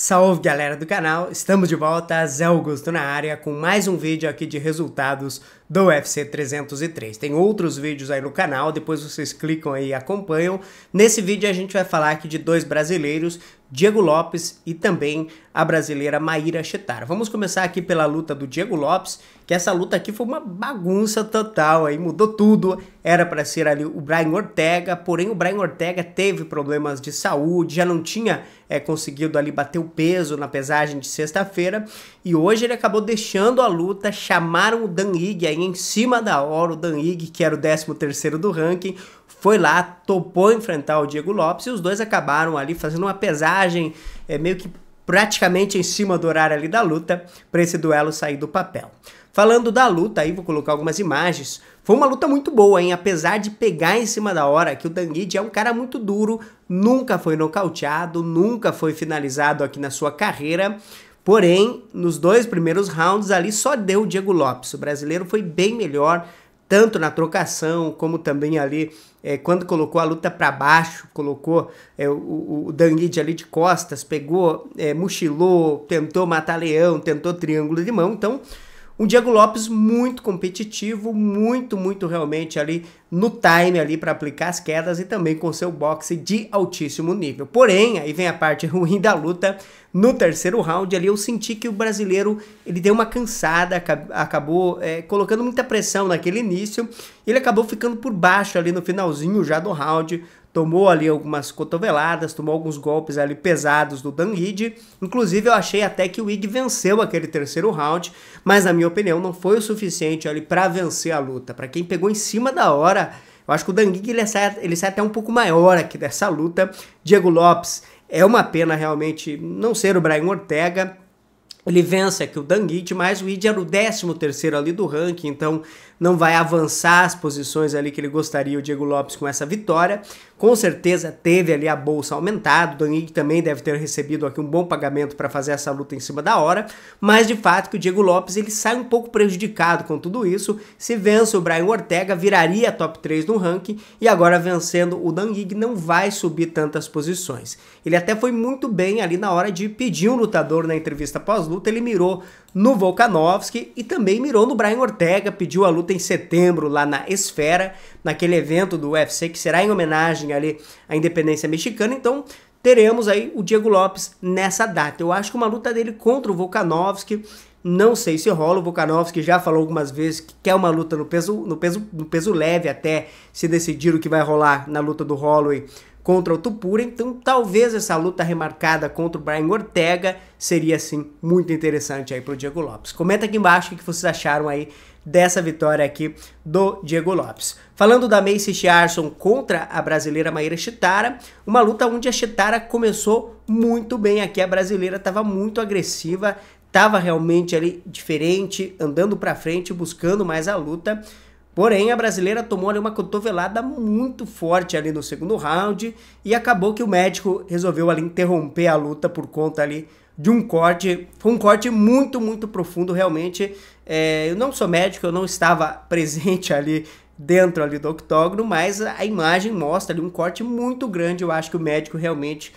Salve galera do canal, estamos de volta, Zé Augusto na área com mais um vídeo aqui de resultados do UFC 303. Tem outros vídeos aí no canal, depois vocês clicam aí e acompanham. Nesse vídeo a gente vai falar aqui de dois brasileiros, Diego Lopes e também a brasileira Maíra Chetar. Vamos começar aqui pela luta do Diego Lopes, que essa luta aqui foi uma bagunça total, aí mudou tudo. Era para ser ali o Brian Ortega, porém o Brian Ortega teve problemas de saúde, já não tinha é, conseguido ali bater o peso na pesagem de sexta-feira e hoje ele acabou deixando a luta. Chamaram o Dan Higg aí em cima da hora, o Dan Higg, que era o 13º do ranking, foi lá, topou enfrentar o Diego Lopes e os dois acabaram ali fazendo uma pesagem é, meio que praticamente em cima do horário ali da luta para esse duelo sair do papel. Falando da luta, aí vou colocar algumas imagens. Foi uma luta muito boa, hein? Apesar de pegar em cima da hora, que o Danguid é um cara muito duro, nunca foi nocauteado, nunca foi finalizado aqui na sua carreira. Porém, nos dois primeiros rounds ali só deu o Diego Lopes. O brasileiro foi bem melhor, tanto na trocação como também ali é, quando colocou a luta para baixo, colocou é, o, o Danguid ali de costas, pegou, é, mochilou, tentou matar leão, tentou triângulo de mão. Então, um Diego Lopes muito competitivo, muito, muito realmente ali no time ali para aplicar as quedas e também com seu boxe de altíssimo nível. Porém, aí vem a parte ruim da luta. No terceiro round ali eu senti que o brasileiro ele deu uma cansada, acabou é, colocando muita pressão naquele início. Ele acabou ficando por baixo ali no finalzinho já do round tomou ali algumas cotoveladas, tomou alguns golpes ali pesados do Dan Inclusive, eu achei até que o Ige venceu aquele terceiro round, mas na minha opinião não foi o suficiente ali para vencer a luta. Para quem pegou em cima da hora, eu acho que o Dan ele é sai, ele sai até um pouco maior aqui dessa luta. Diego Lopes é uma pena realmente não ser o Brian Ortega. Ele vence aqui o Dangit, mas o Id era o 13 ali do ranking, então não vai avançar as posições ali que ele gostaria o Diego Lopes com essa vitória com certeza teve ali a bolsa aumentada, o Donig também deve ter recebido aqui um bom pagamento para fazer essa luta em cima da hora, mas de fato que o Diego Lopes ele sai um pouco prejudicado com tudo isso, se vence o Brian Ortega, viraria top 3 no ranking e agora vencendo o Donig não vai subir tantas posições. Ele até foi muito bem ali na hora de pedir um lutador na entrevista pós-luta, ele mirou no Volkanovski e também mirou no Brian Ortega, pediu a luta em setembro lá na Esfera, naquele evento do UFC que será em homenagem ali à independência mexicana. Então, teremos aí o Diego Lopes nessa data. Eu acho que uma luta dele contra o Volkanovski não sei se rola, o Volkanovski já falou algumas vezes que quer uma luta no peso, no peso, no peso leve até se decidir o que vai rolar na luta do Holloway contra o Tupura, então talvez essa luta remarcada contra o Brian Ortega seria assim muito interessante aí pro Diego Lopes. Comenta aqui embaixo o que vocês acharam aí dessa vitória aqui do Diego Lopes. Falando da Macy Chiarson contra a brasileira Maíra Chitara, uma luta onde a Chitara começou muito bem aqui, a brasileira estava muito agressiva, estava realmente ali diferente, andando para frente, buscando mais a luta. Porém, a brasileira tomou ali uma cotovelada muito forte ali no segundo round e acabou que o médico resolveu ali interromper a luta por conta ali de um corte. Foi um corte muito, muito profundo realmente. É, eu não sou médico, eu não estava presente ali dentro ali do octógono, mas a imagem mostra ali um corte muito grande. Eu acho que o médico realmente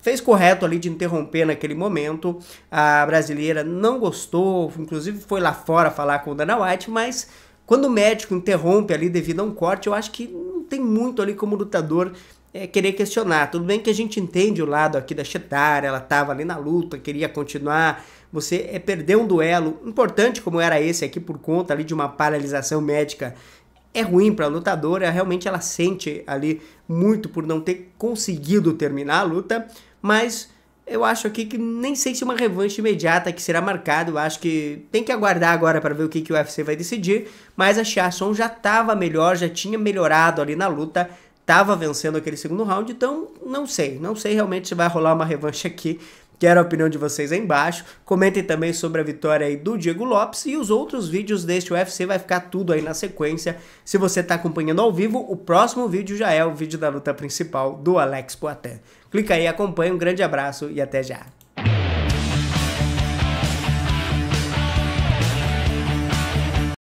fez correto ali de interromper naquele momento. A brasileira não gostou, inclusive foi lá fora falar com o Dana White, mas quando o médico interrompe ali devido a um corte, eu acho que não tem muito ali como lutador é, querer questionar. Tudo bem que a gente entende o lado aqui da Chetara, ela estava ali na luta, queria continuar. Você é perder um duelo importante como era esse aqui por conta ali de uma paralisação médica é ruim para a lutadora, realmente ela sente ali muito por não ter conseguido terminar a luta, mas eu acho aqui que nem sei se uma revanche imediata que será marcada, eu acho que tem que aguardar agora para ver o que, que o UFC vai decidir, mas a Chiasson já estava melhor, já tinha melhorado ali na luta, estava vencendo aquele segundo round, então não sei, não sei realmente se vai rolar uma revanche aqui, Quero a opinião de vocês aí embaixo. Comentem também sobre a vitória aí do Diego Lopes e os outros vídeos deste UFC. Vai ficar tudo aí na sequência. Se você está acompanhando ao vivo, o próximo vídeo já é o vídeo da luta principal do Alex Poitin. Clica aí, acompanha. Um grande abraço e até já.